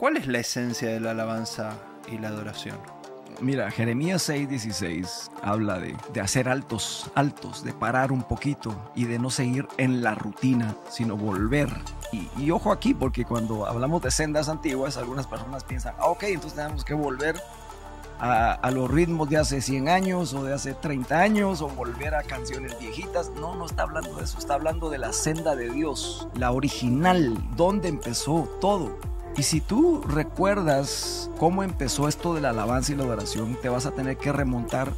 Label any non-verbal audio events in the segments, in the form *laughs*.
¿Cuál es la esencia de la alabanza y la adoración? Mira, Jeremías 6:16 habla de, hacer altos, altos, de parar un poquito y de no seguir en la rutina, sino volver. Y, ojo aquí, porque cuando hablamos de sendas antiguas, algunas personas piensan, ah, ok, entonces tenemos que volver a, a, los ritmos de hace 100 años o de hace 30 años o volver a canciones viejitas. No, no está hablando de eso, está hablando de la senda de Dios, la original, donde empezó todo. Y si tú recuerdas cómo empezó esto de la alabanza y la adoración, te vas a tener que remontar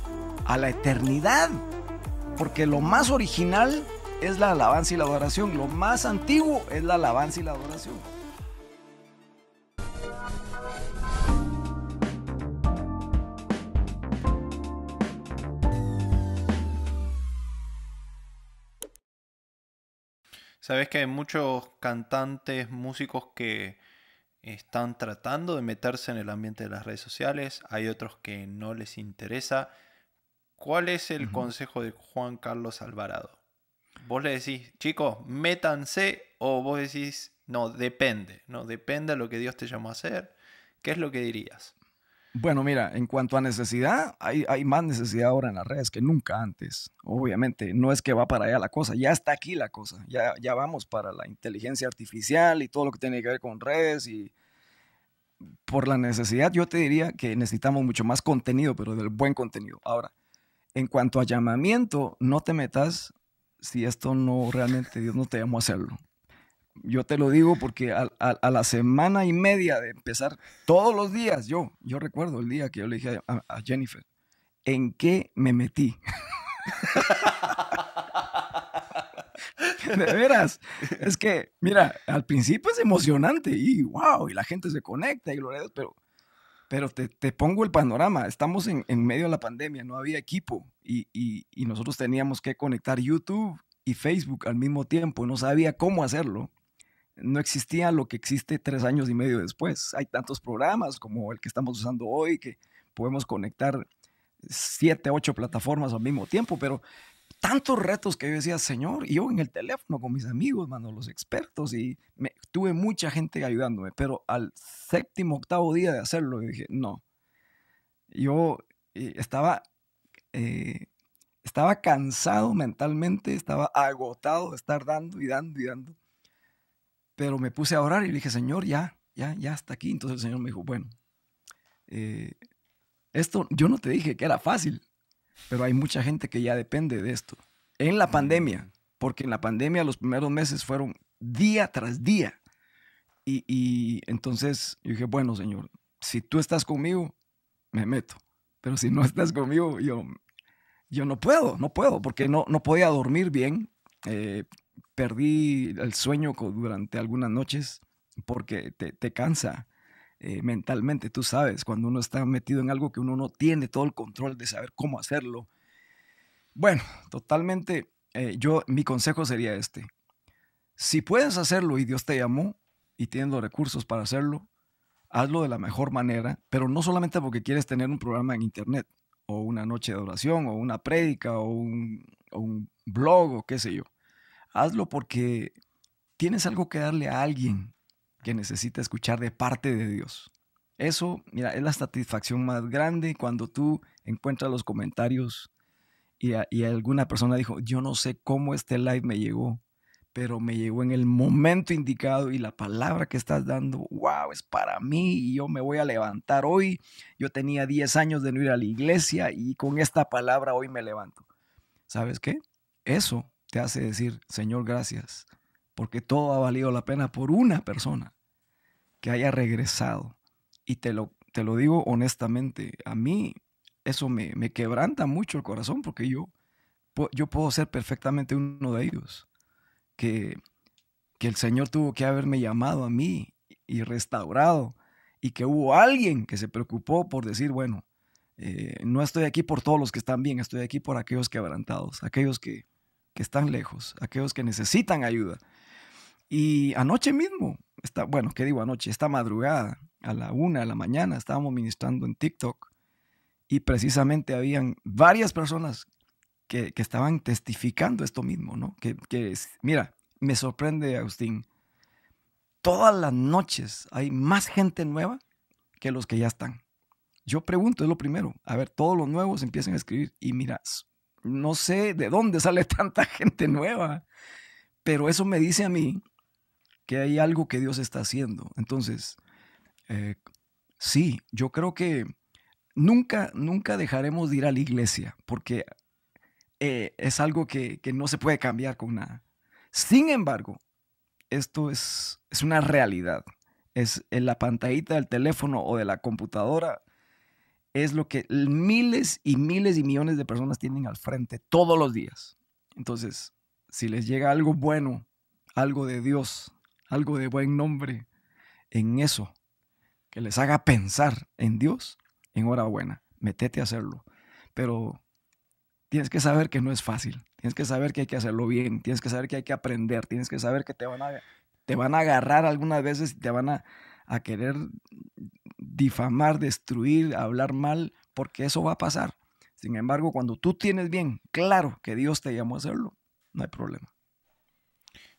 a la eternidad. Porque lo más original es la alabanza y la adoración. Lo más antiguo es la alabanza y la adoración. Sabes que hay muchos cantantes, músicos que están tratando de meterse en el ambiente de las redes sociales, hay otros que no les interesa. ¿Cuál es el consejo de Juan Carlos Alvarado? Vos le decís, chicos, métanse o vos decís, no, depende, no, depende de lo que Dios te llamó a hacer. ¿Qué es lo que dirías? Bueno, mira, en cuanto a necesidad, hay, más necesidad ahora en las redes que nunca antes. Obviamente, no es que va para allá la cosa, ya está aquí la cosa, ya, ya vamos para la inteligencia artificial y todo lo que tiene que ver con redes y por la necesidad yo te diría que necesitamos mucho más contenido, pero del buen contenido. Ahora, en cuanto a llamamiento, no te metas si esto no realmente Dios no te llamó a hacerlo. Yo te lo digo porque a, la semana y media de empezar, todos los días, yo, yo recuerdo el día que yo le dije a, Jennifer, ¿en qué me metí? *laughs* de veras, es que, mira, al principio es emocionante y wow, y la gente se conecta y lo pero, pero te, pongo el panorama, estamos en, medio de la pandemia, no había equipo y nosotros teníamos que conectar YouTube y Facebook al mismo tiempo, no sabía cómo hacerlo no existía lo que existe tres años y medio después. Hay tantos programas como el que estamos usando hoy que podemos conectar siete, ocho plataformas al mismo tiempo, pero tantos retos que yo decía, Señor, y yo en el teléfono con mis amigos, mano, los expertos, y me, tuve mucha gente ayudándome, pero al séptimo, octavo día de hacerlo, dije, no, yo eh, estaba, eh, estaba cansado mentalmente, estaba agotado de estar dando y dando y dando. Pero me puse a orar y le dije, Señor, ya, ya, ya hasta aquí. Entonces el Señor me dijo, bueno, eh, esto yo no te dije que era fácil, pero hay mucha gente que ya depende de esto. En la pandemia, mm. porque en la pandemia los primeros meses fueron día tras día. Y, entonces yo dije, bueno, Señor, si tú estás conmigo, me meto. Pero si no *laughs* estás conmigo, yo, yo no puedo, no puedo, porque no, no podía dormir bien. Eh, perdí el sueño durante algunas noches porque te, cansa eh, mentalmente, tú sabes, cuando uno está metido en algo que uno no tiene todo el control de saber cómo hacerlo. Bueno, totalmente, eh, yo, mi consejo sería este. Si puedes hacerlo y Dios te llamó y tienes los recursos para hacerlo, hazlo de la mejor manera, pero no solamente porque quieres tener un programa en internet o una noche de oración o una prédica o un, o un blog o qué sé yo Hazlo porque tienes algo que darle a alguien que necesita escuchar de parte de Dios. Eso, mira, es la satisfacción más grande cuando tú encuentras los comentarios y, alguna persona dijo, yo no sé cómo este live me llegó, pero me llegó en el momento indicado y la palabra que estás dando, wow, es para mí y yo me voy a levantar hoy. Yo tenía 10 años de no ir a la iglesia y con esta palabra hoy me levanto. ¿Sabes qué? Eso te hace decir, Señor, gracias, porque todo ha valido la pena por una persona que haya regresado. Y te lo, te lo digo honestamente, a mí eso me, quebranta mucho el corazón porque yo, yo puedo ser perfectamente uno de ellos. Que, el Señor tuvo que haberme llamado a mí y restaurado y que hubo alguien que se preocupó por decir, bueno, eh, no estoy aquí por todos los que están bien, estoy aquí por aquellos quebrantados, aquellos que, que están lejos, aquellos que necesitan ayuda. Y anoche mismo, está, bueno, ¿qué digo anoche? Esta madrugada, a la una de la mañana, estábamos ministrando en TikTok y precisamente habían varias personas que, estaban testificando esto mismo, ¿no? Que, que, mira, me sorprende, Agustín, todas las noches hay más gente nueva que los que ya están. Yo pregunto, es lo primero. A ver, todos los nuevos empiezan a escribir y miras no sé de dónde sale *laughs* tanta gente nueva, pero eso me dice a mí que hay algo que Dios está haciendo. Entonces, eh, sí, yo creo que nunca, nunca dejaremos de ir a la iglesia, porque eh, es algo que, no se puede cambiar con nada. Sin embargo, esto es, es una realidad. Es en la pantallita del teléfono o de la computadora es lo que miles y miles y millones de personas tienen al frente todos los días. Entonces, si les llega algo bueno, algo de Dios, algo de buen nombre, en eso, que les haga pensar en Dios, enhorabuena, metete a hacerlo. Pero tienes que saber que no es fácil, tienes que saber que hay que hacerlo bien, tienes que saber que hay que aprender, tienes que saber que te van a, te van a agarrar algunas veces y te van a a querer difamar, destruir, hablar mal, porque eso va a pasar. Sin embargo, cuando tú tienes bien, claro que Dios te llamó a hacerlo, no hay problema.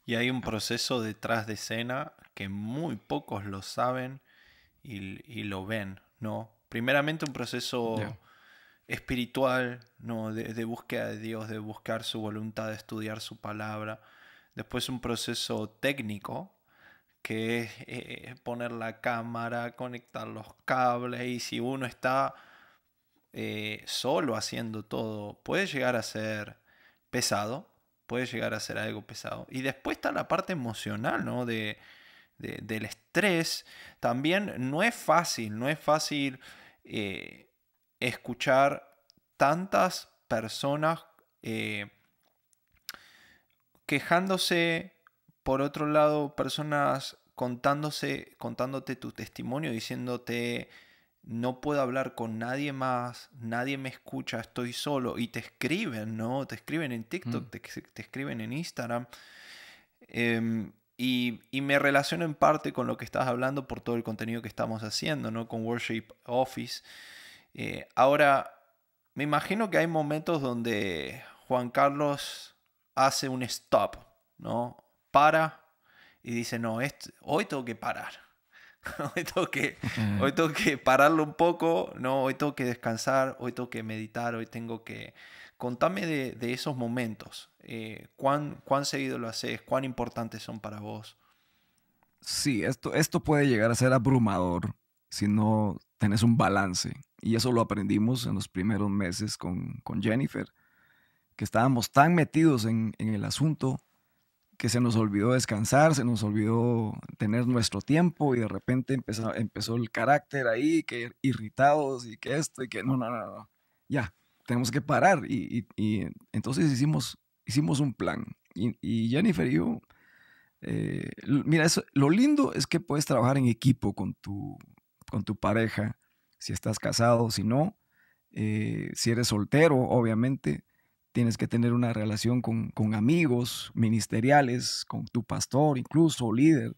Y hay un proceso detrás de escena que muy pocos lo saben y, lo ven, ¿no? Primeramente un proceso espiritual, ¿no? De, de, búsqueda de Dios, de buscar su voluntad, de estudiar su palabra. Después un proceso técnico, que es eh, poner la cámara, conectar los cables y si uno está eh, solo haciendo todo, puede llegar a ser pesado, puede llegar a ser algo pesado. Y después está la parte emocional, ¿no? De, del estrés. También no es fácil, no es fácil eh, escuchar tantas personas quejándose por otro lado, personas contándose, contándote tu testimonio, diciéndote, no puedo hablar con nadie más, nadie me escucha, estoy solo. Y te escriben, ¿no? Te escriben en TikTok, mm. te, escriben en Instagram. Em, y, me relaciono en parte con lo que estás hablando por todo el contenido que estamos haciendo, ¿no? Con Worship Office. Eh, ahora, me imagino que hay momentos donde Juan Carlos hace un stop, ¿no? para y dice, no, hoy tengo que parar. *laughs* hoy, tengo que, hoy tengo que pararlo un poco, no, hoy tengo que descansar, hoy tengo que meditar, hoy tengo que... Contame de, esos momentos. Eh, ¿cuán, ¿Cuán seguido lo haces? ¿Cuán importantes son para vos? Sí, esto, esto puede llegar a ser abrumador si no tenés un balance. Y eso lo aprendimos en los primeros meses con, Jennifer, que estábamos tan metidos en el asunto que se nos olvidó descansar, se nos olvidó tener nuestro tiempo y de repente empezó, el carácter ahí, que irritados y que esto y que no, no, no, no. ya, tenemos que parar. Y, entonces hicimos, un plan. Y, Jennifer y yo, eh, mira, lo lindo es que puedes trabajar en equipo con tu, con tu pareja, si estás casado, si no, eh, si eres soltero, obviamente tienes que tener una relación con, amigos ministeriales, con tu pastor incluso, líder,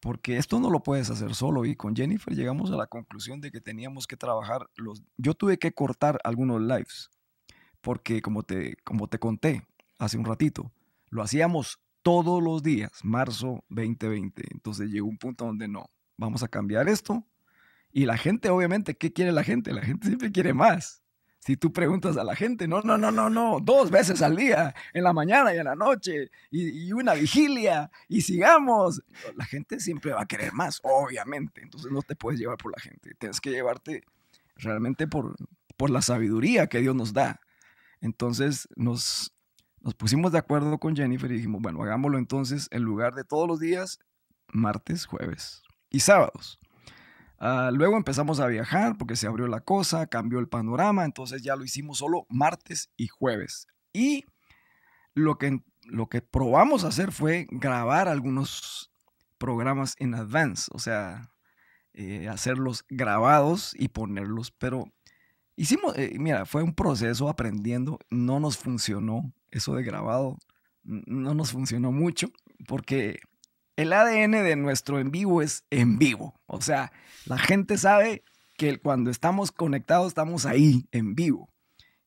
porque esto no lo puedes hacer solo. Y con Jennifer llegamos a la conclusión de que teníamos que trabajar los... Yo tuve que cortar algunos lives, porque como te, como te conté hace un ratito, lo hacíamos todos los días, marzo 2020. Entonces llegó un punto donde no, vamos a cambiar esto. Y la gente, obviamente, ¿qué quiere la gente? La gente siempre quiere más. Si tú preguntas a la gente, no, no, no, no, no, dos veces al día, en la mañana y en la noche, y, una vigilia, y sigamos, la gente siempre va a querer más, obviamente. Entonces no te puedes llevar por la gente, tienes que llevarte realmente por, por la sabiduría que Dios nos da. Entonces nos, nos pusimos de acuerdo con Jennifer y dijimos, bueno, hagámoslo entonces en lugar de todos los días, martes, jueves y sábados. Ah, luego empezamos a viajar porque se abrió la cosa, cambió el panorama, entonces ya lo hicimos solo martes y jueves. Y lo que, lo que probamos hacer fue grabar algunos programas en advance, o sea, eh, hacerlos grabados y ponerlos, pero hicimos, eh, mira, fue un proceso aprendiendo, no nos funcionó eso de grabado, no nos funcionó mucho porque el ADN de nuestro en vivo es en vivo. O sea, la gente sabe que cuando estamos conectados estamos ahí, en vivo.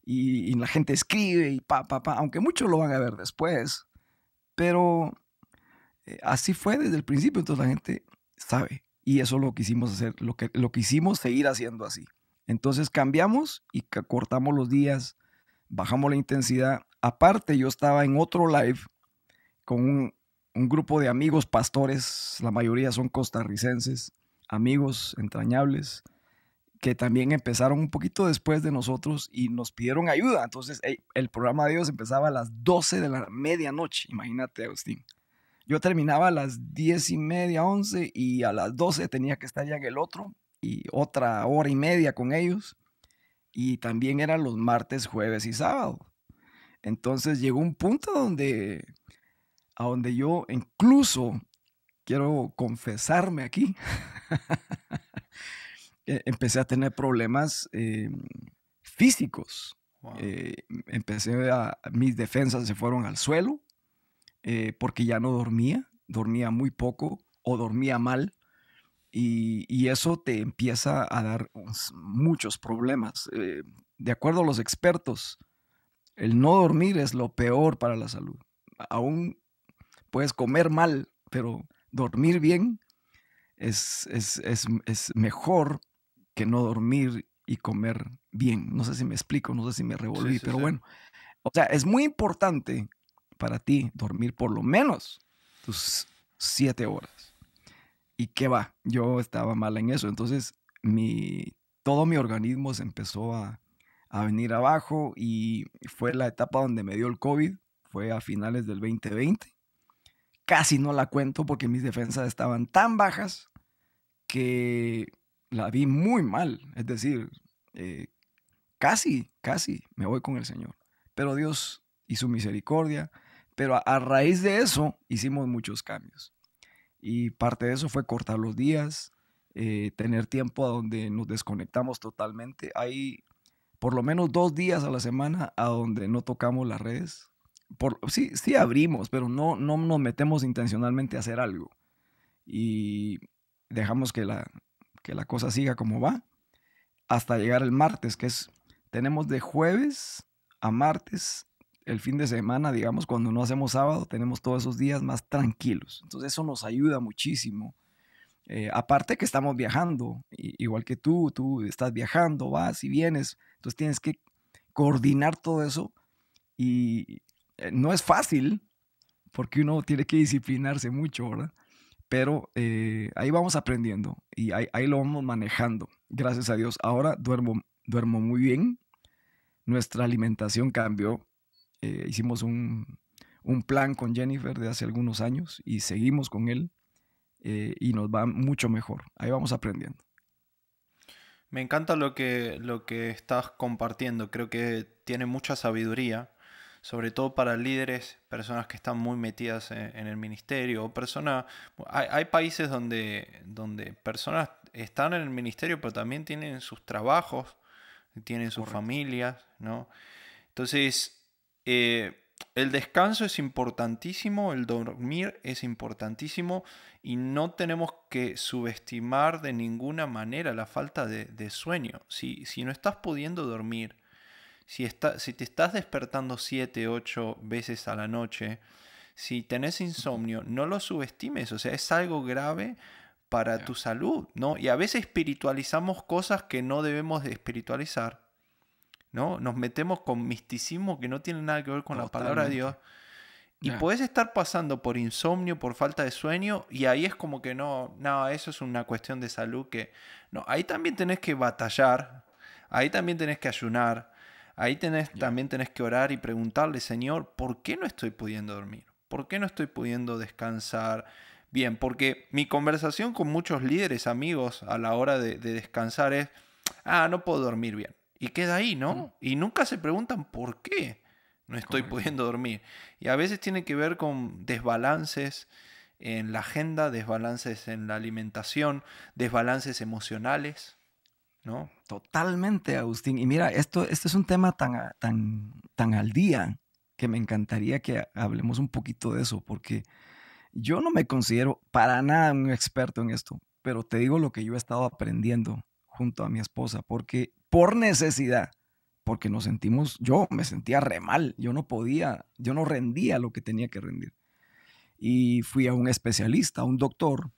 Y, la gente escribe y pa, pa, pa, aunque muchos lo van a ver después. Pero eh, así fue desde el principio, entonces la gente sabe. Y eso lo quisimos hacer, lo que lo quisimos seguir haciendo así. Entonces cambiamos y cortamos los días, bajamos la intensidad. Aparte, yo estaba en otro live con un un grupo de amigos pastores, la mayoría son costarricenses, amigos entrañables, que también empezaron un poquito después de nosotros y nos pidieron ayuda. Entonces, el programa de Dios empezaba a las 12 de la medianoche, imagínate, Agustín. Yo terminaba a las 10 y media, 11, y a las 12 tenía que estar ya en el otro, y otra hora y media con ellos. Y también eran los martes, jueves y sábado. Entonces llegó un punto donde a donde yo incluso quiero confesarme aquí, *laughs* e, empecé a tener problemas eh, físicos. Eh, empecé a, mis defensas se fueron al suelo eh, porque ya no dormía, dormía muy poco o dormía mal. Y, eso te empieza a dar muchos problemas. de acuerdo a los expertos, el no dormir es lo peor para la salud. Aún Puedes comer mal, pero dormir bien es, es, mejor que no dormir y comer bien. No sé si me explico, no sé si me revolví, pero bueno. O sea, es muy importante para ti dormir por lo menos tus siete horas. ¿Y qué va? Yo estaba mal en eso. Entonces, mi, todo mi organismo se empezó a, a venir abajo y fue la etapa donde me dio el COVID. Fue a finales del 2020 casi no la cuento porque mis defensas estaban tan bajas que la vi muy mal. Es decir, eh, casi, casi me voy con el Señor. Pero Dios y su misericordia. Pero a, raíz de eso hicimos muchos cambios. Y parte de eso fue cortar los días, eh, tener tiempo a donde nos desconectamos totalmente. Hay por lo menos dos días a la semana a donde no tocamos las redes sí, sí abrimos, pero no, no nos metemos intencionalmente a hacer algo. Y dejamos que la, que la cosa siga como va hasta llegar el martes, que es, tenemos de jueves a martes, el fin de semana, digamos, cuando no hacemos sábado, tenemos todos esos días más tranquilos. Entonces eso nos ayuda muchísimo. Eh, aparte que estamos viajando, igual que tú, tú estás viajando, vas y vienes, entonces tienes que coordinar todo eso y, eh, no es fácil, porque uno tiene que disciplinarse mucho, ¿verdad? Pero eh, ahí vamos aprendiendo y ahí, lo vamos manejando, gracias a Dios. Ahora duermo, duermo muy bien, nuestra alimentación cambió, eh, hicimos un, un, plan con Jennifer de hace algunos años y seguimos con él y nos va mucho mejor, ahí vamos aprendiendo. Me encanta lo que, lo que estás compartiendo, creo que tiene mucha sabiduría sobre todo para líderes, personas que están muy metidas en, el ministerio, o personas, hay, países donde, donde personas están en el ministerio, pero también tienen sus trabajos, tienen sus familias, ¿no? Entonces, eh, el descanso es importantísimo, el dormir es importantísimo y no tenemos que subestimar de ninguna manera la falta de, sueño. Si, si no estás pudiendo dormir, si, está, si te estás despertando 7, 8 veces a la noche, si tenés insomnio, no lo subestimes, o sea, es algo grave para tu salud, ¿no? Y a veces espiritualizamos cosas que no debemos de espiritualizar, ¿no? Nos metemos con misticismo que no tiene nada que ver con la palabra de Dios. Y puedes estar pasando por insomnio, por falta de sueño, y ahí es como que no, no, eso es una cuestión de salud que... No, ahí también tenés que batallar, ahí también tenés que ayunar, Ahí también tenés que orar y preguntarle, Señor, ¿por qué no estoy pudiendo dormir? ¿Por qué no estoy pudiendo descansar? Bien, porque mi conversación con muchos líderes, amigos, a la hora de, descansar es, ah, no puedo dormir bien. Y queda ahí, ¿no? Mm. Y nunca se preguntan por qué no estoy pudiendo dormir. Y a veces tiene que ver con desbalances en la agenda, desbalances en la alimentación, desbalances emocionales, no, totalmente, Agustín. Y mira, esto, esto es un tema tan, tan, tan al día que me encantaría que hablemos un poquito de eso, porque yo no me considero para nada un experto en esto, pero te digo lo que yo he estado aprendiendo junto a mi esposa, porque por necesidad, porque nos sentimos, yo me sentía re mal, yo no podía, yo no rendía lo que tenía que rendir. Y fui a un especialista, a un doctor,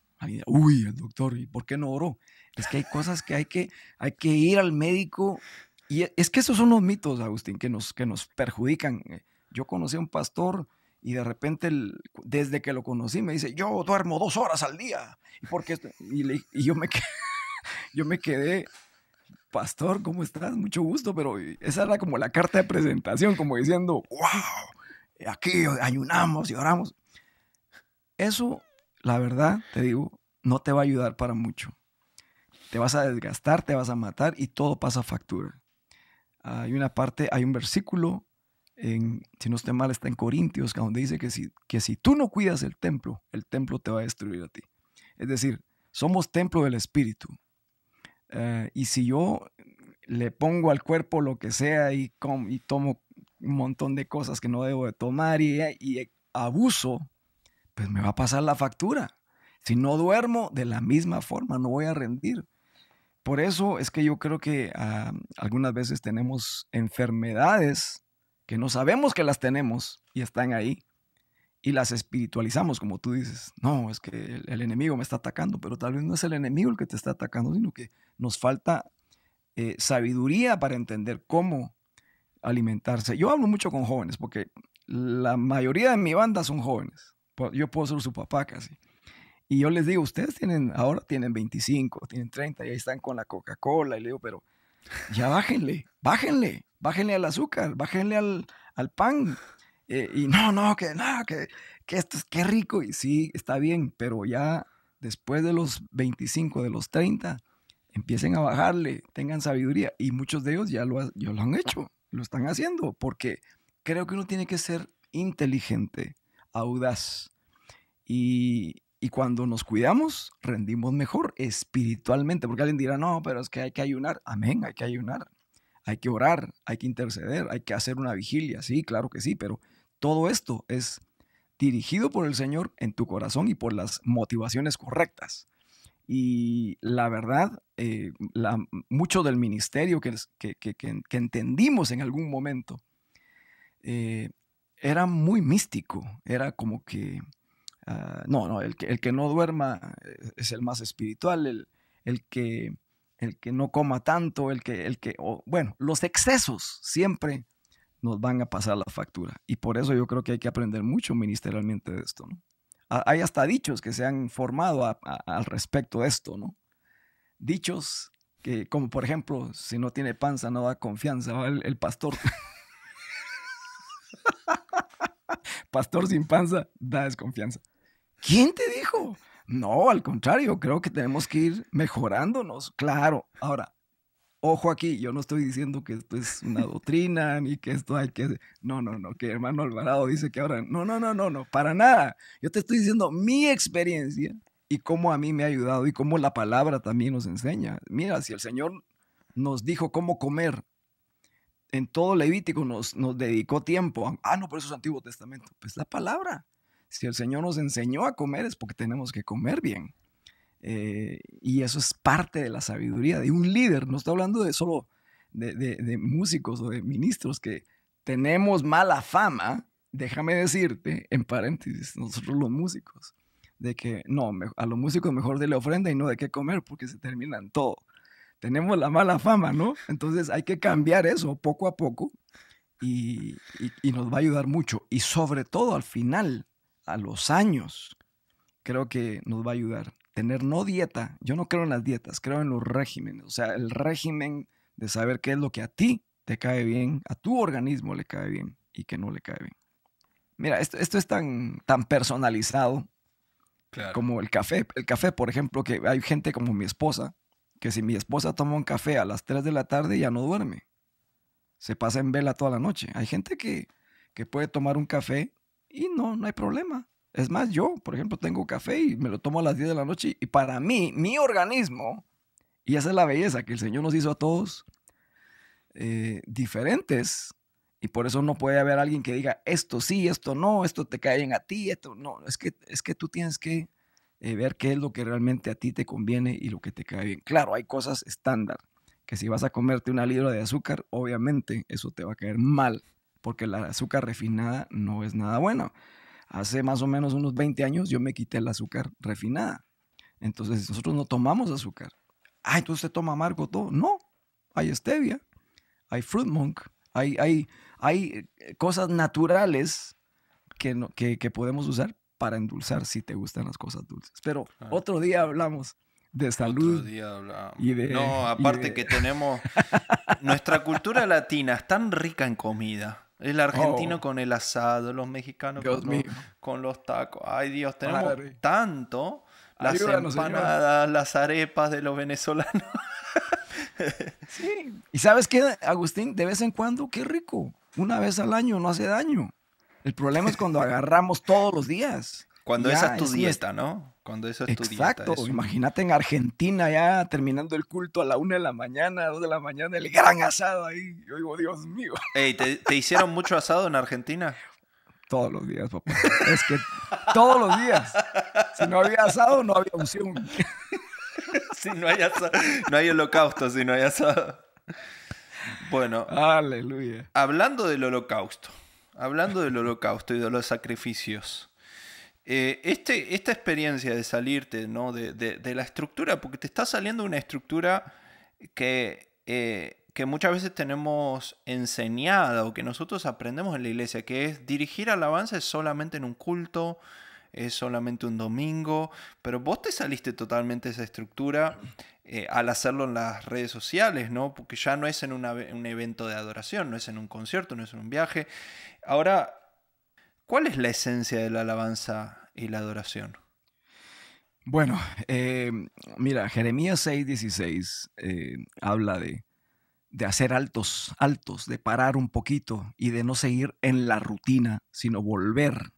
uy, el doctor, ¿y por qué no oró? Es que hay cosas que hay que, hay que ir al médico. Y e, es que esos son los mitos, Agustín, que nos, que nos perjudican. Eh, yo conocí a un pastor y de repente, desde que lo conocí, me dice, yo duermo dos horas al día. ¿Y, por y, yo, me *laughs* quedé, yo me quedé, pastor, ¿cómo estás? Mucho gusto, pero eh, esa era como la carta de presentación, como diciendo, wow, aquí ayunamos y oramos. Eso la verdad, te digo, no te va a ayudar para mucho. Te vas a desgastar, te vas a matar y todo pasa factura. Hay una parte, hay un versículo, en, si no estoy mal, está en Corintios, donde dice que si, que si tú no cuidas el templo, el templo te va a destruir a ti. Es decir, somos templo del Espíritu. Eh, y si yo le pongo al cuerpo lo que sea y, y tomo un montón de cosas que no debo de tomar y, y abuso pues me va a pasar la factura. Si no duermo, de la misma forma no voy a rendir. Por eso es que yo creo que ah, algunas veces tenemos enfermedades que no sabemos que las tenemos y están ahí. Y las espiritualizamos, como tú dices. No, es que el, enemigo me está atacando, pero tal vez no es el enemigo el que te está atacando, sino que nos falta eh, sabiduría para entender cómo alimentarse. Yo hablo mucho con jóvenes porque la mayoría de mi banda son jóvenes. Yo puedo ser su papá casi. Y yo les digo, ustedes tienen, ahora tienen 25, tienen 30 y ahí están con la Coca-Cola. Y le digo, pero ya bájenle, bájenle, bájenle al azúcar, bájenle al, pan. Eh, y no, no, que no, que, que esto es qué rico. Y sí, está bien, pero ya después de los 25, de los 30, empiecen a bajarle, tengan sabiduría. Y muchos de ellos ya lo, ya lo han hecho, lo están haciendo, porque creo que uno tiene que ser inteligente audaz. Y, cuando nos cuidamos, rendimos mejor espiritualmente, porque alguien dirá, no, pero es que hay que ayunar. Amén, hay que ayunar, hay que orar, hay que interceder, hay que hacer una vigilia. Sí, claro que sí, pero todo esto es dirigido por el Señor en tu corazón y por las motivaciones correctas. Y la verdad, eh, la, mucho del ministerio que, que, entendimos en algún momento eh, era muy místico, era como que, ah, no, no, el que, el que, no duerma eh, es el más espiritual, el, el, que, el que no coma tanto, el que, el que bueno, los excesos siempre nos van a pasar la factura. Y por eso yo creo que hay que aprender mucho ministerialmente de esto, ¿no? Ah, hay hasta dichos que se han formado al respecto de esto, ¿no? Dichos que, como por ejemplo, si no tiene panza no da confianza, el pastor. pastor sin panza da desconfianza. ¿Quién te dijo? No, al contrario, creo que tenemos que ir mejorándonos, claro. Ahora, ojo aquí, yo no estoy diciendo que esto es una doctrina *laughs* ni que esto hay que... No, no, no, que hermano Alvarado dice que ahora... No, no, no, no, no, para nada. Yo te estoy diciendo mi experiencia y cómo a mí me ha ayudado y cómo la palabra también nos enseña. Mira, si el Señor nos dijo cómo comer en todo Levítico nos, dedicó tiempo. ah, no, por eso es Antiguo Testamento. Pues la palabra. Si el Señor nos enseñó a comer es porque tenemos que comer bien. Eh, y eso es parte de la sabiduría de un líder. No está hablando de solo de, de músicos o de ministros que tenemos mala fama. Déjame decirte, en paréntesis, nosotros los músicos, de que no, a los músicos mejor de la ofrenda y no de qué comer porque se terminan todo tenemos la mala fama, ¿no? Entonces hay que cambiar eso poco a poco y, nos va a ayudar mucho. Y sobre todo al final, a los años, creo que nos va a ayudar. Tener no dieta, yo no creo en las dietas, creo en los regímenes, o sea, el régimen de saber qué es lo que a ti te cae bien, a tu organismo le cae bien y que no le cae bien. Mira, esto, esto es tan, tan personalizado como el café. El café, por ejemplo, que hay gente como mi esposa que si mi esposa toma un café a las 3 de la tarde ya no duerme. Se pasa en vela toda la noche. Hay gente que, puede tomar un café y no, no hay problema. Es más, yo, por ejemplo, tengo café y me lo tomo a las 10 de la noche y para mí, mi organismo, y esa es la belleza que el Señor nos hizo a todos eh, diferentes, y por eso no puede haber alguien que diga, esto sí, esto no, esto te cae bien a ti, esto no, es que, es que tú tienes que eh, ver qué es lo que realmente a ti te conviene y lo que te cae bien. Claro, hay cosas estándar, que si vas a comerte una libra de azúcar, obviamente eso te va a caer mal, porque la azúcar refinada no es nada bueno. Hace más o menos unos 20 años yo me quité el azúcar refinada. Entonces nosotros no tomamos azúcar. Ah, entonces usted toma amargo todo. No, hay stevia, hay fruit monk, hay, hay, hay eh, cosas naturales que, que, que podemos usar para endulzar si te gustan las cosas dulces. Pero otro día hablamos de salud. Y no, aparte que tenemos... nuestra cultura latina es tan rica en comida. El argentino oh. con el asado, los mexicanos con los, tacos. Ay Dios, tenemos tanto. Las empanadas, las arepas de los venezolanos. sí. Y sabes qué, Agustín, de vez en cuando, qué rico. Una vez al año no hace daño. El problema es cuando *laughs* agarramos todos los días. Cuando esa es tu dieta, ¿no? Cuando esa es tu dieta. Exacto. Imagínate en Argentina ya terminando el culto a la una de la mañana, dos de la mañana, el gran asado ahí. Yo digo, Dios mío. ¿te, ¿te, hicieron mucho asado en Argentina? Todos los días, papá. Es que todos los días. Si no había asado, no había unción. *laughs* si no hay asado, no hay holocausto si no hay asado. Bueno. Aleluya. Hablando del holocausto hablando del holocausto y de los sacrificios, eh, este, esta experiencia de salirte de, la estructura, porque te está saliendo una estructura que, eh, que muchas veces tenemos enseñada o que nosotros aprendemos en la iglesia, que es dirigir alabanza solamente en un culto, es solamente un domingo, pero vos te saliste totalmente de esa estructura eh, al hacerlo en las redes sociales, ¿no? Porque ya no es en un evento de adoración, no es en un concierto, no es en un viaje. Ahora, ¿cuál es la esencia de la alabanza y la adoración? Bueno, eh, mira, Jeremías 6:16 eh, habla de, de hacer altos, altos, de parar un poquito y de no seguir en la rutina, sino volver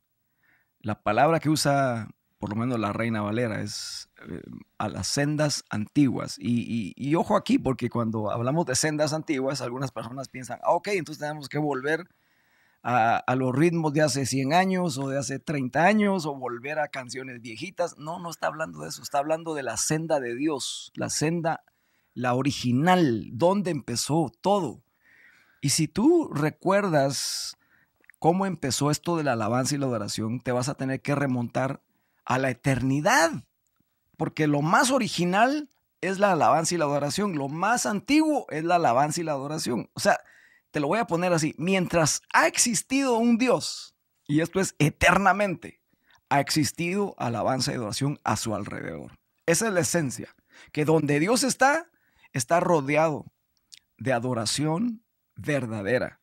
la palabra que usa, por lo menos la Reina Valera, es eh, a las sendas antiguas. Y, ojo aquí, porque cuando hablamos de sendas antiguas, algunas personas piensan, ah, ok, entonces tenemos que volver a, a, los ritmos de hace 100 años o de hace 30 años o volver a canciones viejitas. No, no está hablando de eso, está hablando de la senda de Dios, la senda, la original, donde empezó todo. Y si tú recuerdas cómo empezó esto de la alabanza y la adoración, te vas a tener que remontar a la eternidad. Porque lo más original es la alabanza y la adoración. Lo más antiguo es la alabanza y la adoración. O sea, te lo voy a poner así. Mientras ha existido un Dios, y esto es eternamente, ha existido alabanza y adoración a su alrededor. Esa es la esencia. Que donde Dios está, está rodeado de adoración verdadera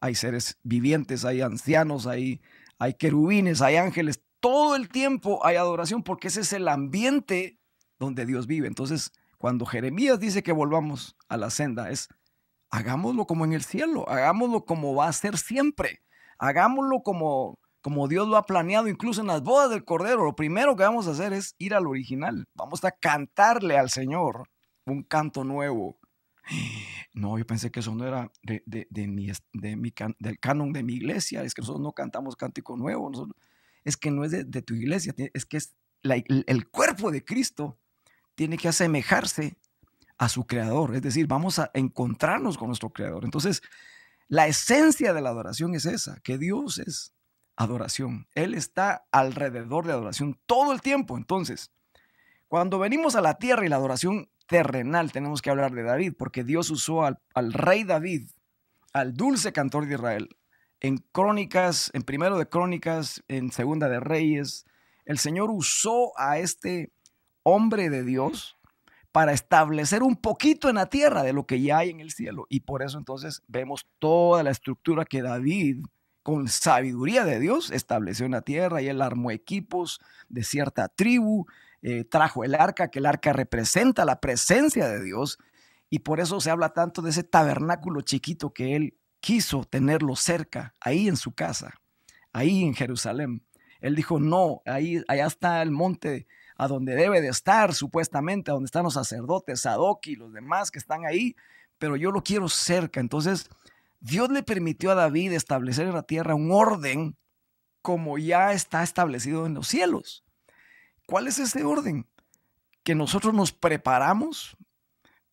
hay seres vivientes, hay ancianos, hay, hay querubines, hay ángeles, todo el tiempo hay adoración porque ese es el ambiente donde Dios vive. Entonces, cuando Jeremías dice que volvamos a la senda, es hagámoslo como en el cielo, hagámoslo como va a ser siempre, hagámoslo como, como Dios lo ha planeado, incluso en las bodas del Cordero. Lo primero que vamos a hacer es ir al original. Vamos a cantarle al Señor un canto nuevo. No, yo pensé que eso no era de, mi, de mi del canon de mi iglesia, es que nosotros no cantamos cántico nuevo, es que no es de, tu iglesia, es que el cuerpo de Cristo tiene que asemejarse a su creador, es decir, vamos a encontrarnos con nuestro creador. Entonces, la esencia de la adoración es esa, que Dios es adoración. Él está alrededor de adoración todo el tiempo. Entonces, cuando venimos a la tierra y la adoración terrenal, tenemos que hablar de David, porque Dios usó al, rey David, al dulce cantor de Israel. En Crónicas, en primero de Crónicas, en segunda de Reyes, el Señor usó a este hombre de Dios para establecer un poquito en la tierra de lo que ya hay en el cielo. Y por eso entonces vemos toda la estructura que David, con sabiduría de Dios, estableció en la tierra y él armó equipos de cierta tribu eh, trajo el arca, que el arca representa la presencia de Dios. Y por eso se habla tanto de ese tabernáculo chiquito que él quiso tenerlo cerca, ahí en su casa, ahí en Jerusalén. Él dijo, no, ahí, allá está el monte a donde debe de estar, supuestamente, a donde están los sacerdotes, Sadoc y los demás que están ahí, pero yo lo quiero cerca. Entonces, Dios le permitió a David establecer en la tierra un orden como ya está establecido en los cielos. ¿Cuál es ese orden? Que nosotros nos preparamos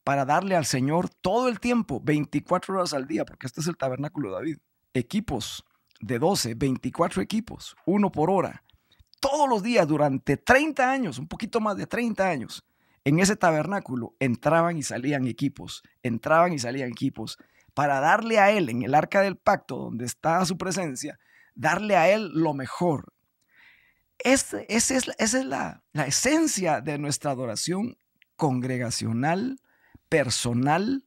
para darle al Señor todo el tiempo, 24 horas al día, porque este es el tabernáculo de David. Equipos de 12, 24 equipos, uno por hora, todos los días durante 30 años, un poquito más de 30 años. En ese tabernáculo entraban y salían equipos, entraban y salían equipos, para darle a Él en el arca del pacto, donde está su presencia, darle a Él lo mejor, esa es, la, esencia de nuestra adoración congregacional, personal,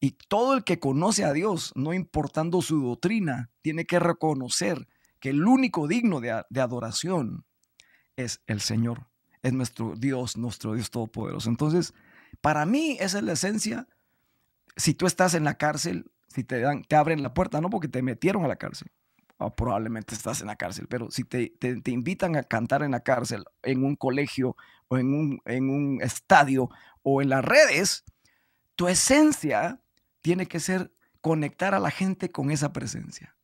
y todo el que conoce a Dios, no importando su doctrina, tiene que reconocer que el único digno de, de, adoración es el Señor, es nuestro Dios, nuestro Dios Todopoderoso. Entonces, para mí esa es la esencia. Si tú estás en la cárcel, si te, dan, te abren la puerta, no porque te metieron a la cárcel, Ah, probablemente estás en la cárcel. Pero si te, invitan a cantar en la cárcel, en un colegio o en un, en un estadio o en las redes, tu esencia tiene que ser conectar a la gente con esa presencia.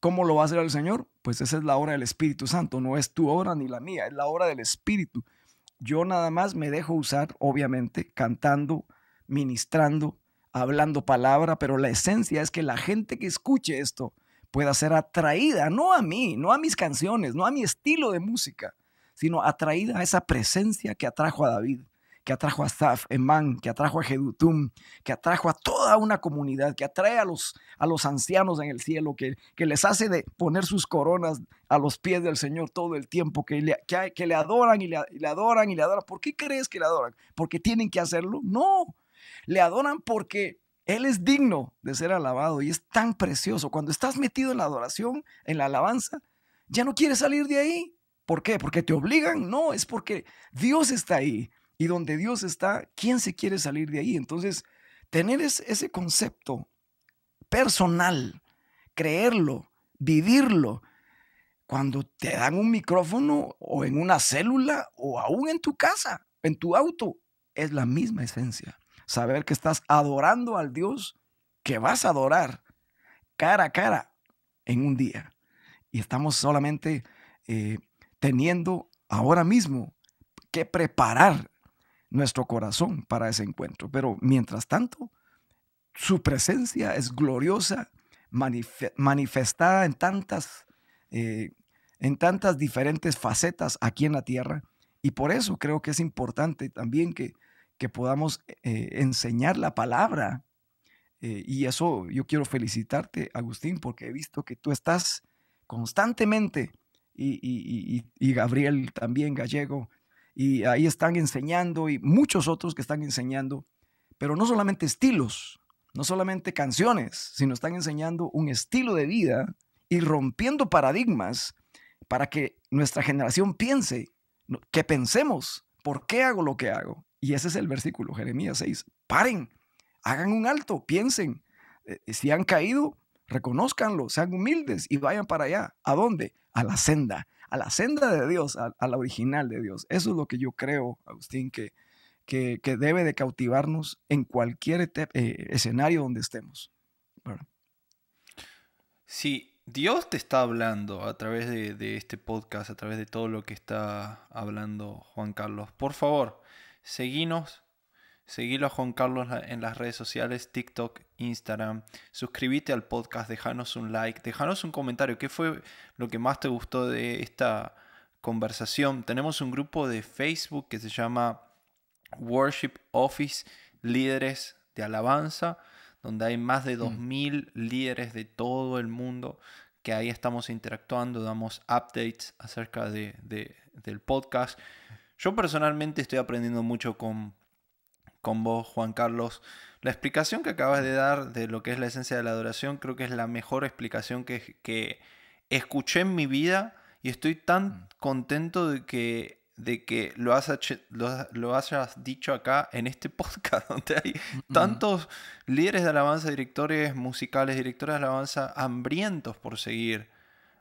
¿Cómo lo va a hacer el Señor? Pues esa es la obra del Espíritu Santo, no es tu obra ni la mía, es la obra del Espíritu. Yo nada más me dejo usar, obviamente, cantando, ministrando, hablando palabra, pero la esencia es que la gente que escuche esto pueda ser atraída, no a mí, no a mis canciones, no a mi estilo de música, sino atraída a esa presencia que atrajo a David, que atrajo a Saf Emán, que atrajo a Jedutum, que atrajo a toda una comunidad, que atrae a los, a los ancianos en el cielo, que, les hace de poner sus coronas a los pies del Señor todo el tiempo, que le, que, le adoran y le, y le adoran y le adoran. ¿Por qué crees que le adoran? ¿Porque tienen que hacerlo? No, le adoran porque él es digno de ser alabado y es tan precioso. Cuando estás metido en la adoración, en la alabanza, ya no quieres salir de ahí. ¿Por qué? ¿Porque te obligan? No, es porque Dios está ahí. Y donde Dios está, ¿quién se quiere salir de ahí? Entonces, tener ese concepto personal, creerlo, vivirlo, cuando te dan un micrófono o en una célula o aún en tu casa, en tu auto, es la misma esencia saber que estás adorando al Dios que vas a adorar cara a cara en un día. Y estamos solamente eh, teniendo ahora mismo que preparar nuestro corazón para ese encuentro. Pero mientras tanto, su presencia es gloriosa, manifestada en tantas, eh, en tantas diferentes facetas aquí en la tierra. Y por eso creo que es importante también que que podamos eh, enseñar la palabra. Eh, y eso yo quiero felicitarte, Agustín, porque he visto que tú estás constantemente y, y Gabriel también, gallego, y ahí están enseñando y muchos otros que están enseñando, pero no solamente estilos, no solamente canciones, sino están enseñando un estilo de vida y rompiendo paradigmas para que nuestra generación piense, que pensemos, ¿por qué hago lo que hago? Y ese es el versículo, Jeremías 6. Paren, hagan un alto, piensen. Eh, eh, si han caído, reconozcanlo, sean humildes y vayan para allá. ¿A dónde? A la senda, a la senda de Dios, a, la original de Dios. Eso es lo que yo creo, Agustín, que, que, debe de cautivarnos en cualquier eh, escenario donde estemos. Si Dios te está hablando a través de, este podcast, a través de todo lo que está hablando Juan Carlos. Por favor, Seguinos, seguilo a Juan Carlos en las redes sociales, TikTok, Instagram. Suscríbete al podcast, dejanos un like, dejanos un comentario. ¿Qué fue lo que más te gustó de esta conversación? Tenemos un grupo de Facebook que se llama Worship Office, líderes de alabanza, donde hay más de 2.000 mm. líderes de todo el mundo que ahí estamos interactuando, damos updates acerca del podcast. Yo personalmente estoy aprendiendo mucho con, con vos, Juan Carlos. La explicación que acabas de dar de lo que es la esencia de la adoración creo que es la mejor explicación que, escuché en mi vida y estoy tan mm. contento de que de que lo, has, lo, hayas dicho acá en este *laughs* podcast, donde hay tantos líderes de alabanza, directores musicales, directores de alabanza, hambrientos por seguir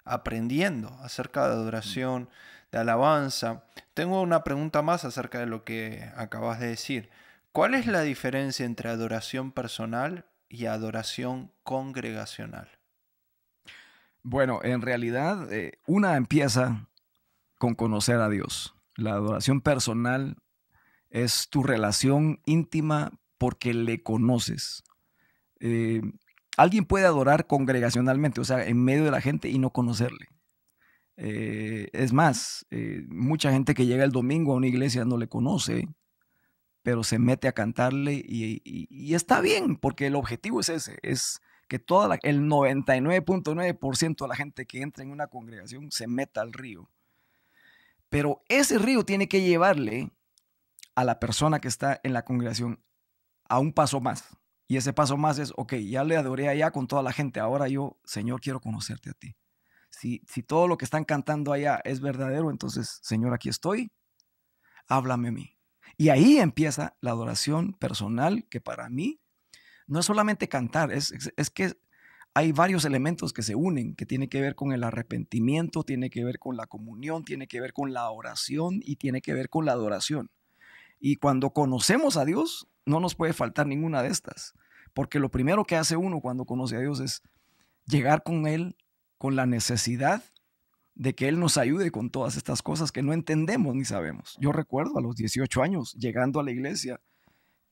aprendiendo acerca de mm. adoración, de alabanza. Tengo una pregunta más acerca de lo que acabas de decir. ¿Cuál es la diferencia entre adoración personal y adoración congregacional? Bueno, en realidad eh, una empieza con conocer a Dios. La adoración personal es tu relación íntima porque le conoces. Eh, alguien puede adorar congregacionalmente, o sea, en medio de la gente y no conocerle. Eh, es más, eh, mucha gente que llega el domingo a una iglesia no le conoce, pero se mete a cantarle y, está bien, porque el objetivo es ese, es que toda el 99.9% de la gente que entra en una congregación se meta al río. Pero ese río tiene que llevarle a la persona que está en la congregación a un paso más. Y ese paso más es, ok, ya le adoré allá con toda la gente, ahora yo, Señor, quiero conocerte a ti si, todo lo que están cantando allá es verdadero, entonces, Señor, aquí estoy, háblame a mí. Y ahí empieza la adoración personal, que para mí no es solamente cantar, es, que hay varios elementos que se unen, que tiene que ver con el arrepentimiento, tiene que ver con la comunión, tiene que ver con la oración y tiene que ver con la adoración. Y cuando conocemos a Dios, no nos puede faltar ninguna de estas, porque lo primero que hace uno cuando conoce a Dios es llegar con Él con la necesidad de que Él nos ayude con todas estas cosas que no entendemos ni sabemos. Yo recuerdo a los 18 años, llegando a la iglesia,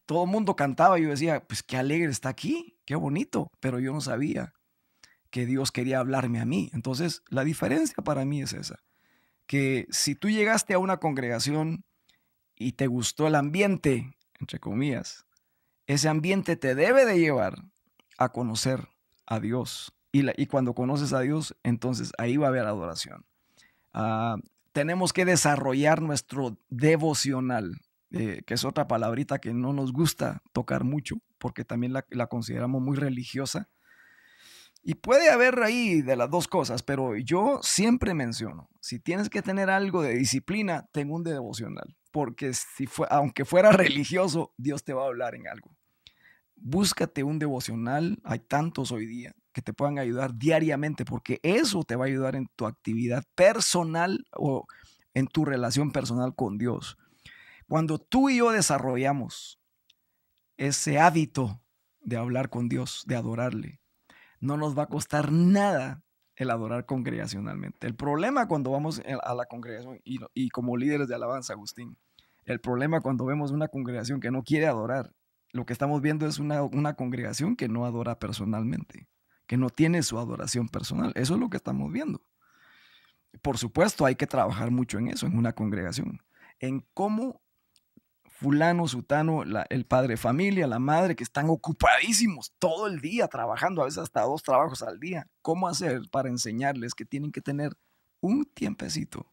todo el mundo cantaba y yo decía, pues qué alegre está aquí, qué bonito, pero yo no sabía que Dios quería hablarme a mí. Entonces, la diferencia para mí es esa, que si tú llegaste a una congregación y te gustó el ambiente, entre comillas, ese ambiente te debe de llevar a conocer a Dios y, cuando conoces a Dios, entonces ahí va a haber adoración. Ah, tenemos que desarrollar nuestro devocional, eh, que es otra palabrita que no nos gusta tocar mucho, porque también la, consideramos muy religiosa. Y puede haber ahí de las dos cosas, pero yo siempre menciono, si tienes que tener algo de disciplina, tengo un devocional, porque si fue, aunque fuera *laughs* religioso, Dios te va a hablar en algo búscate un devocional, hay tantos hoy día que te puedan ayudar diariamente, porque eso te va a ayudar en tu actividad personal o en tu relación personal con Dios. Cuando tú y yo desarrollamos ese hábito de hablar con Dios, de adorarle, no nos va a costar nada el adorar congregacionalmente. El problema cuando vamos a la congregación y, como líderes de alabanza, Agustín, el problema cuando vemos una congregación que no quiere adorar lo que estamos viendo es una, congregación que no adora personalmente, que no tiene su adoración personal. Eso es lo que estamos viendo. Por supuesto, hay que trabajar mucho en eso, en una congregación, en cómo fulano, sutano, el padre familia, la madre, que están ocupadísimos todo el día trabajando, a veces hasta dos trabajos al día. ¿Cómo hacer para enseñarles que tienen que tener un tiempecito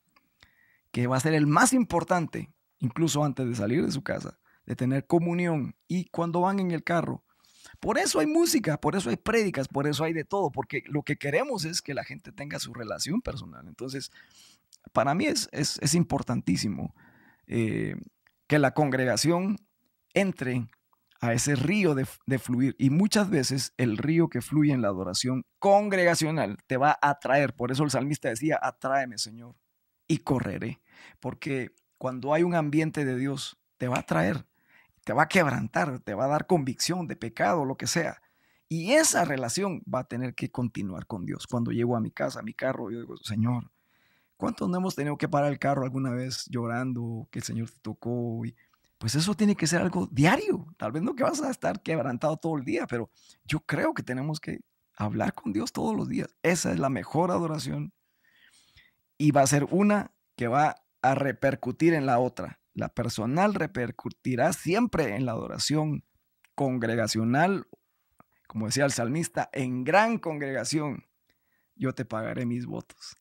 que va a ser el más importante, incluso antes de salir de su casa, de tener comunión y cuando van en el carro. Por eso hay música, por eso hay prédicas, por eso hay de todo, porque lo que queremos es que la gente tenga su relación personal. Entonces, para mí es, es, importantísimo eh, que la congregación entre a ese río de, de, fluir. Y muchas veces el río que fluye en la adoración congregacional te va a atraer. Por eso el salmista decía, atráeme Señor y correré. Porque cuando hay un ambiente de Dios, te va a atraer te va a quebrantar, te va a dar convicción de pecado, lo que sea. Y esa relación va a tener que continuar con Dios. Cuando llego a mi casa, a mi carro, yo digo, Señor, ¿cuántos no hemos tenido que parar el carro alguna vez llorando que el Señor te tocó? pues eso tiene que ser algo diario. Tal vez no que vas a estar quebrantado todo el día, pero yo creo que tenemos que hablar con Dios todos los días. Esa es la mejor adoración. Y va a ser una que va a repercutir en la otra la personal repercutirá siempre en la adoración congregacional, como decía el salmista, en gran congregación. Yo te pagaré mis votos,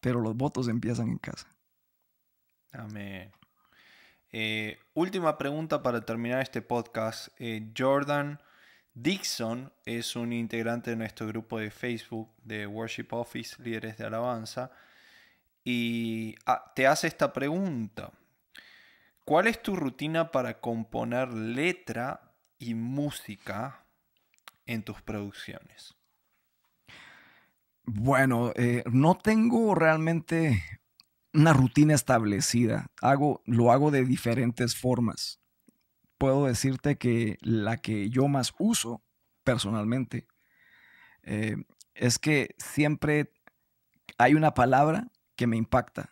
pero los votos empiezan en casa. Amén. Eh, última pregunta para terminar este podcast. Eh, Jordan Dixon es un integrante de nuestro grupo de Facebook de Worship Office, líderes de alabanza, y ah, te hace esta pregunta. ¿Cuál es tu rutina para componer letra y música en tus producciones? Bueno, eh, no tengo realmente una rutina establecida. Hago, lo hago de diferentes formas. Puedo decirte que la que yo más uso personalmente eh, es que siempre hay una palabra que me impacta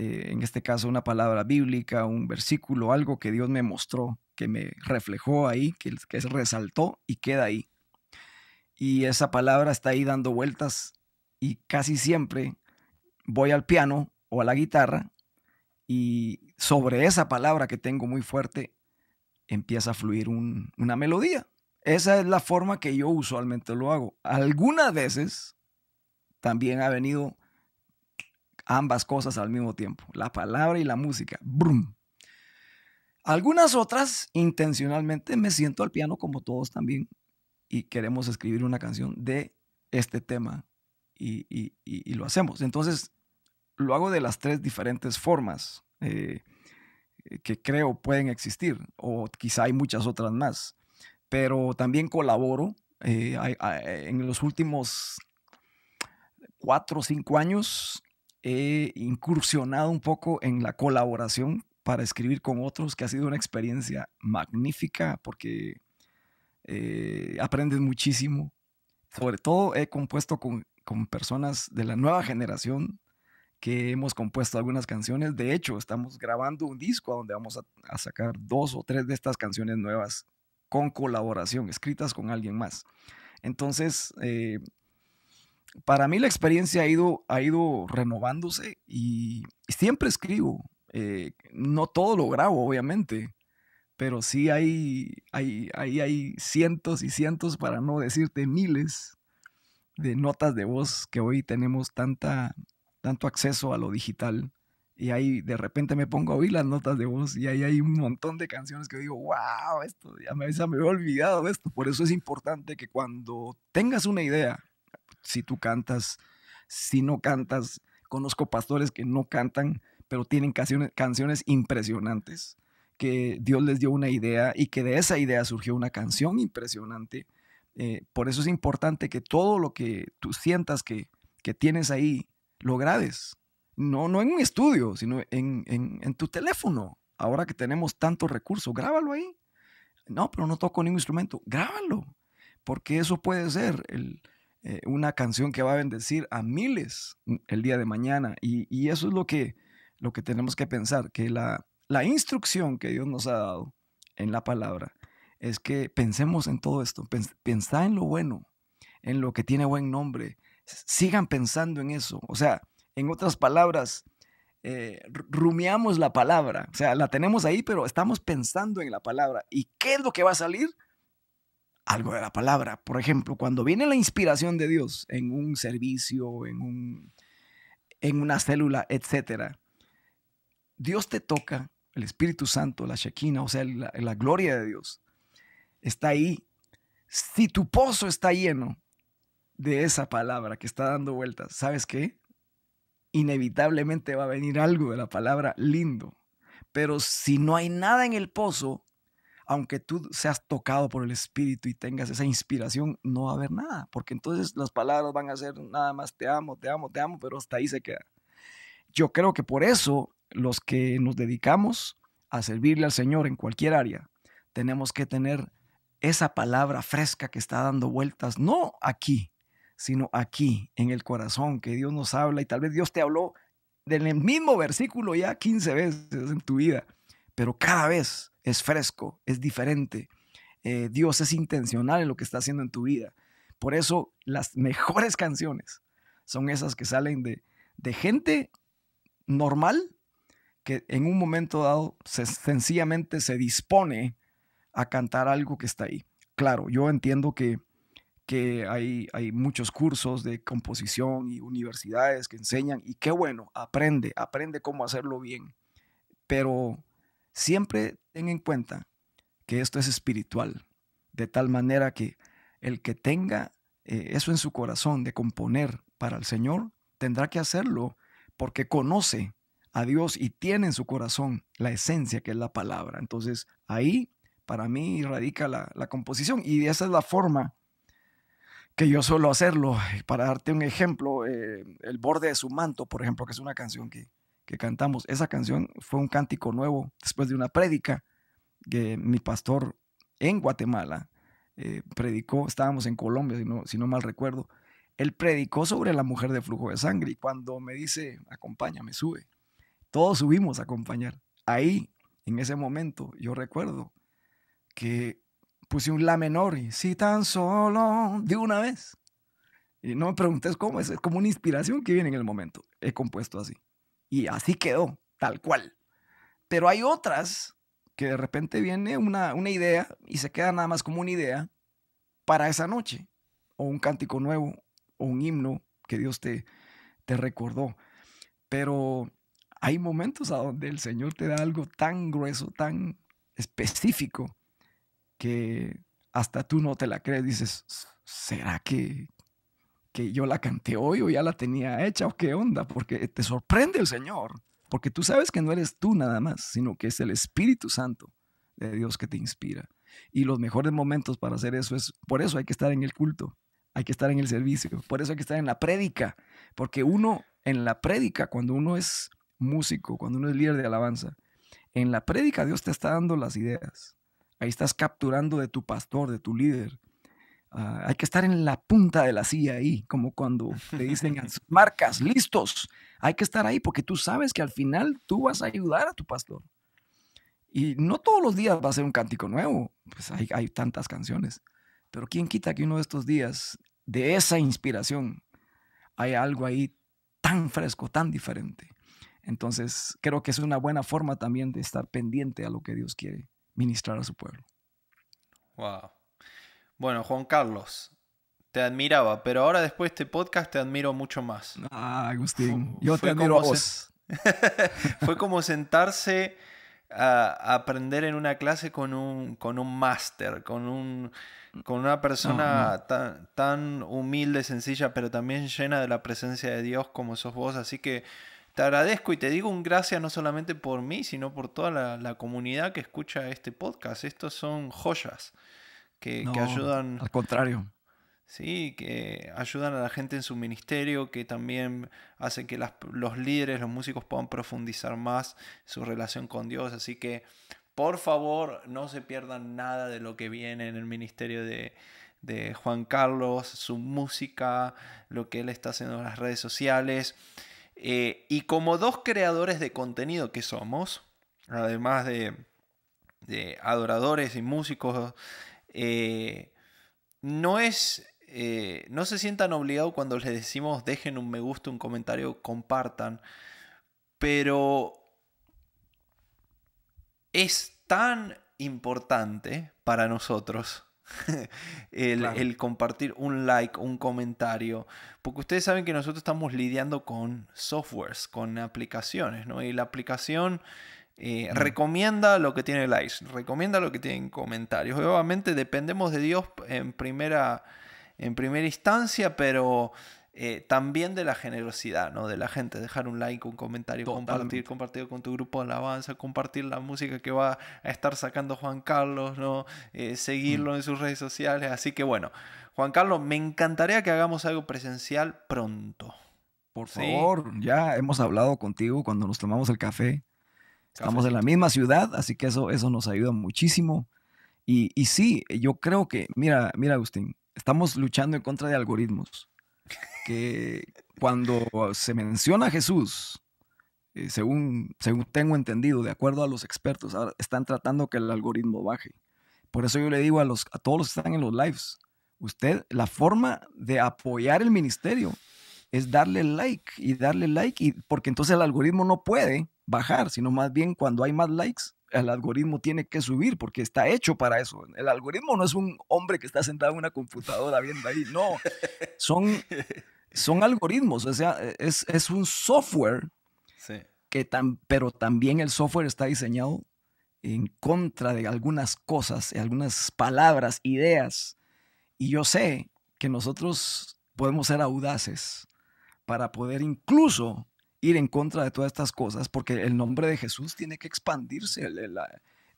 eh, en este caso una palabra bíblica, un versículo, algo que Dios me mostró, que me reflejó ahí, que, que resaltó y queda ahí. Y esa palabra está ahí dando vueltas y casi siempre voy al piano o a la guitarra y sobre esa palabra que tengo muy fuerte empieza a fluir una melodía. Esa es la forma que yo usualmente lo hago. Algunas veces también ha venido ambas cosas al mismo tiempo, la palabra y la música. Algunas otras, intencionalmente, me siento al piano como todos también y queremos escribir una canción de este tema y, lo hacemos. Entonces, lo hago de las tres diferentes formas eh, que creo pueden existir o quizá hay muchas otras más. Pero también colaboro eh, en los últimos cuatro o cinco años he incursionado un poco en la colaboración para escribir con otros, que ha sido una experiencia magnífica porque eh, aprendes muchísimo. Sobre todo he compuesto con, personas de la nueva generación que hemos compuesto algunas canciones. De hecho, estamos grabando un disco donde vamos a, sacar dos o tres de estas canciones nuevas con colaboración, escritas con alguien más. Entonces, eh, para mí la experiencia ha ido, ha ido renovándose y siempre escribo. Eh, no todo lo grabo, obviamente, pero sí hay, hay, hay, cientos y cientos, para no decirte miles, de notas de voz que hoy tenemos tanta, tanto acceso a lo digital. Y ahí de repente me pongo a oír las notas de voz y ahí hay un montón de canciones que digo, wow, esto ya me, ya me había olvidado de esto. Por eso es importante que cuando tengas una idea, si tú cantas, si no cantas. Conozco pastores que no cantan, pero tienen canciones, canciones impresionantes, que Dios les dio una idea y que de esa idea surgió una canción impresionante. Eh, por eso es importante que todo lo que tú sientas que, tienes ahí, lo grabes. No, no en un estudio, sino en, en tu teléfono. Ahora que tenemos tantos recursos, grábalo ahí. No, pero no toco ningún instrumento. Grábalo, porque eso puede ser el, eh, una canción que va a bendecir a miles el día de mañana. Y, eso es lo que, lo que tenemos que pensar, que la, instrucción que Dios nos ha dado en la palabra es que pensemos en todo esto, pensar en lo bueno, en lo que tiene buen nombre, sigan pensando en eso. O sea, en otras palabras, eh, rumiamos la palabra, o sea, la tenemos ahí, pero estamos pensando en la palabra. ¿Y qué es lo que va a salir? algo de la palabra. Por ejemplo, cuando viene la inspiración de Dios en un servicio, en, un, en una célula, etc., Dios te toca, el Espíritu Santo, la Shekinah, o sea, la, la gloria de Dios, está ahí. Si tu pozo está lleno de esa palabra que está dando vueltas, ¿sabes qué? Inevitablemente va a venir algo de la palabra lindo. Pero si no hay nada en el pozo, aunque tú seas tocado por el Espíritu y tengas esa inspiración, no va a haber nada, porque entonces las palabras van a ser nada más te amo, te amo, te amo, pero hasta ahí se queda. Yo creo que por eso los que nos dedicamos a servirle al Señor en cualquier área, tenemos que tener esa palabra fresca que está dando vueltas, no aquí, sino aquí, en el corazón, que Dios nos habla y tal vez Dios te habló del mismo versículo ya 15 veces en tu vida, pero cada vez es fresco, es diferente. Eh, Dios es intencional en lo que está haciendo en tu vida. Por eso las mejores *laughs* canciones son esas que salen de, de gente normal que en un momento dado sencillamente se dispone a cantar algo que está ahí. Claro, yo entiendo que, que hay, hay muchos cursos de composición y universidades que enseñan y qué bueno, aprende, aprende cómo hacerlo bien, pero Siempre ten en cuenta que esto es espiritual, de tal manera que el que tenga eh, eso en su corazón de componer para el Señor, tendrá que hacerlo porque conoce a Dios y tiene en su corazón la esencia que es la palabra. Entonces ahí para mí radica la, composición y esa es la forma que yo suelo hacerlo. Para darte un ejemplo, eh, El borde de su manto, por ejemplo, que es una canción que, que cantamos. Esa canción fue un cántico nuevo después de una prédica que mi pastor en Guatemala eh, predicó, estábamos en Colombia, si no, si no mal recuerdo, él predicó sobre la mujer de flujo de sangre y cuando me dice, acompáñame, sube, todos subimos a acompañar. Ahí, en ese momento, yo recuerdo que puse un la menor y si tan solo de una vez. Y no me preguntes cómo, es como una inspiración que viene en el momento. He compuesto así y así quedó, tal cual. Pero hay otras que de repente viene una, una idea y se queda nada más como una idea para esa noche, o un cántico nuevo, o un himno que Dios te, te recordó. Pero hay momentos a donde el Señor te da algo tan grueso, tan específico, que hasta tú no te la crees, dices, ¿será que, que yo la canté hoy o ya la tenía hecha o qué onda, porque te sorprende el Señor, porque tú sabes que no eres tú nada más, sino que es el Espíritu Santo de Dios que te inspira. Y los mejores momentos para hacer eso es, por eso hay que estar en el culto, hay que estar en el servicio, por eso hay que estar en la prédica, porque uno en la prédica, cuando uno es músico, cuando uno es líder de alabanza, en la prédica Dios te está dando las ideas, ahí estás capturando de tu pastor, de tu líder, Ah, hay que estar en la punta de la silla ahí, como cuando le dicen marcas, listos. Hay que estar ahí porque tú sabes que al final tú vas a ayudar a tu pastor. Y no todos los días va a ser un cántico nuevo, pues hay, hay tantas canciones. Pero quién quita que uno de estos días, de esa inspiración, hay algo ahí tan fresco, tan diferente. Entonces, creo que es una buena forma también de estar pendiente a lo que Dios quiere ministrar a su pueblo. Wow. Bueno, Juan Carlos, te admiraba, pero ahora después de este podcast te admiro mucho más. Ah, Agustín, yo te admiro a vos. *laughs* fue como sentarse a, aprender en una clase con un, con un máster, con, un, con una persona Tan, humilde, sencilla, pero también llena de la presencia de Dios como sos vos. Así que te agradezco y te digo un gracias no solamente por mí, sino por toda la, la comunidad que escucha este podcast. Estos son joyas que, ayudan... Al contrario. Sí, que ayudan a la gente en su ministerio, que también hace que los líderes, los músicos puedan profundizar más su relación con Dios. Así que, por favor, no se pierdan nada de lo que viene en el ministerio de, Juan Carlos, su música, lo que él está haciendo en las redes sociales. Eh, y como dos creadores de contenido que somos, además de, de adoradores y músicos eh, no es... Eh, no se sientan obligados cuando les decimos dejen un me gusta, un comentario, compartan, pero es tan importante para nosotros *laughs* el, el, compartir un like, un comentario, porque ustedes saben que nosotros estamos lidiando con softwares, con aplicaciones, ¿no? Y la aplicación eh, recomienda lo que tiene likes, recomienda lo que tiene comentarios. Obviamente dependemos de Dios en primera, en primera instancia, pero eh, también de la generosidad ¿no? de la gente. Dejar un like, un comentario, compartir, compartir con tu grupo de alabanza, compartir la música que va a estar sacando Juan Carlos, ¿no? Eh, seguirlo mm. en sus redes sociales. Así que bueno, Juan Carlos, me encantaría que hagamos algo presencial pronto. Por favor, ya hemos hablado contigo cuando nos tomamos el café. Estamos en la misma ciudad, así que eso, eso nos ayuda muchísimo. Y, y, sí, yo creo que, mira, mira, Agustín, estamos luchando en contra de algoritmos. Que cuando se menciona a Jesús, eh, según, según tengo entendido, de acuerdo a los expertos, ahora están tratando que el algoritmo baje. Por eso yo le digo a, los, a todos los que están en los lives, usted, la forma de apoyar el ministerio es darle like y darle like, y, porque entonces el algoritmo no puede bajar, sino más bien cuando hay más likes, el algoritmo tiene que subir porque está hecho para eso. El algoritmo no es un hombre que está sentado en una computadora viendo ahí, no, son, son algoritmos, o sea, es, un software, que tan, pero también el software está diseñado en contra de algunas cosas, de algunas palabras, ideas. Y yo sé que nosotros podemos ser audaces para poder incluso ir en contra de todas estas cosas, porque el nombre de Jesús tiene que expandirse.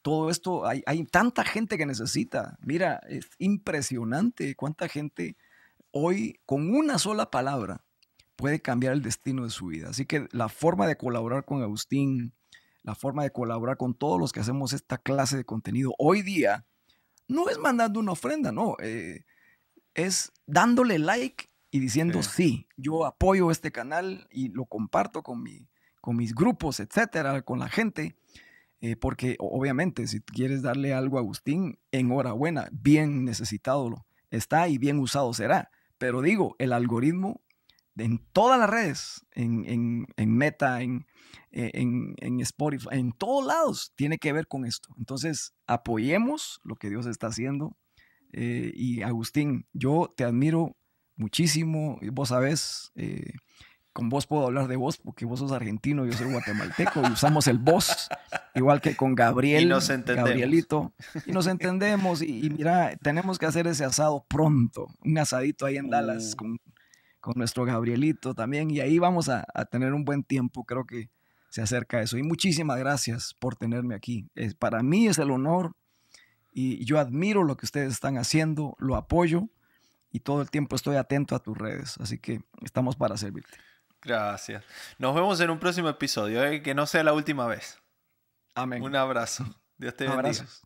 todo esto, hay, tanta gente que necesita. Mira, es impresionante cuánta gente hoy con una sola palabra puede cambiar el destino de su vida. Así que la forma de colaborar con Agustín, la forma de colaborar con todos los que hacemos esta clase de contenido hoy día, no es mandando una ofrenda, no, eh, es dándole like y diciendo, sí. yo apoyo este canal y lo comparto con, mi, con mis grupos, etcétera, con la gente. Eh, porque obviamente si quieres darle algo a Agustín, enhorabuena, bien necesitado está y bien usado será. Pero digo, el algoritmo en todas las redes, en, Meta, en, e, en, en, Spotify, en todos lados, tiene que ver con esto. Entonces, apoyemos lo que Dios está haciendo. Eh, y Agustín, yo te admiro muchísimo. Eh, vos sabés, eh, con vos puedo hablar de vos porque vos sos argentino, y yo soy guatemalteco y usamos el vos, igual que con Gabriel, y Gabrielito. Y nos entendemos y, mira, tenemos que hacer ese asado pronto, un asadito ahí en Dallas uh. con, nuestro Gabrielito también y ahí vamos a, tener un buen tiempo, creo que se acerca eso. Y muchísimas gracias por tenerme aquí. Es, para mí es el honor y yo admiro lo que ustedes están haciendo, lo apoyo y todo el tiempo estoy atento a tus redes. Así que estamos para servirte. Gracias. Nos vemos en un próximo episodio, eh, que no sea la última vez. Amén. Un abrazo. Dios te bendiga.